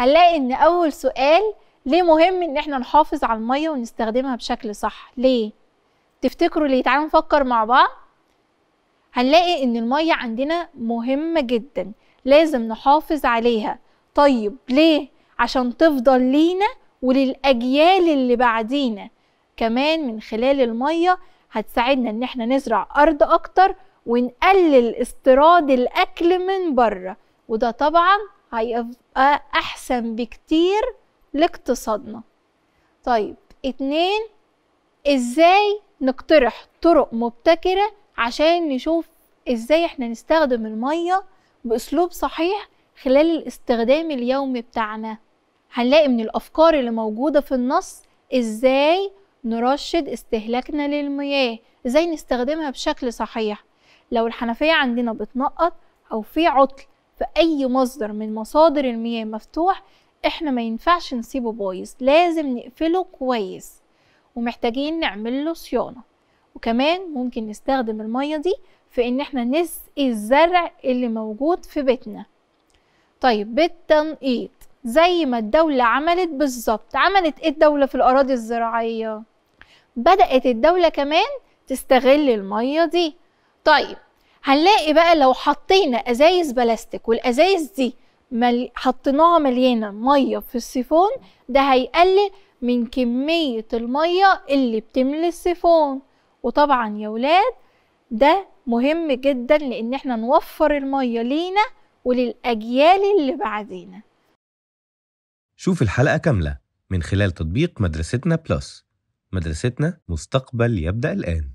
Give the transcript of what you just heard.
هنلاقي ان اول سؤال ليه مهم ان احنا نحافظ على الميه ونستخدمها بشكل صح ليه تفتكروا ليه تعالوا نفكر مع بعض هنلاقي ان الميه عندنا مهمه جدا لازم نحافظ عليها طيب ليه عشان تفضل لينا وللاجيال اللي بعدينا كمان من خلال الميه هتساعدنا ان احنا نزرع ارض اكتر ونقلل استيراد الاكل من بره وده طبعا هيبقى آه، أحسن بكتير لاقتصادنا طيب اتنين ازاي نقترح طرق مبتكرة عشان نشوف ازاي احنا نستخدم المية بأسلوب صحيح خلال الاستخدام اليومي بتاعنا هنلاقي من الأفكار اللي موجودة في النص ازاي نرشد استهلاكنا للمياه ازاي نستخدمها بشكل صحيح لو الحنفية عندنا بتنقط أو في عطل اي مصدر من مصادر المياه مفتوح احنا ما ينفعش نسيبه بايظ لازم نقفله كويس ومحتاجين نعمل له صيانة وكمان ممكن نستخدم المية دي في ان احنا نسقي الزرع اللي موجود في بيتنا طيب بالتنقيط زي ما الدولة عملت بالظبط عملت ايه الدولة في الأراضي الزراعية بدأت الدولة كمان تستغل المية دي طيب هنلاقي بقى لو حطينا ازايز بلاستيك والازايز دي مل... حطيناها مليانه ميه في السيفون ده هيقلل من كميه الميه اللي بتملي السيفون وطبعا يا ولاد ده مهم جدا لان احنا نوفر الميه لينا وللاجيال اللي بعدينا شوف الحلقه كامله من خلال تطبيق مدرستنا بلس مدرستنا مستقبل يبدا الان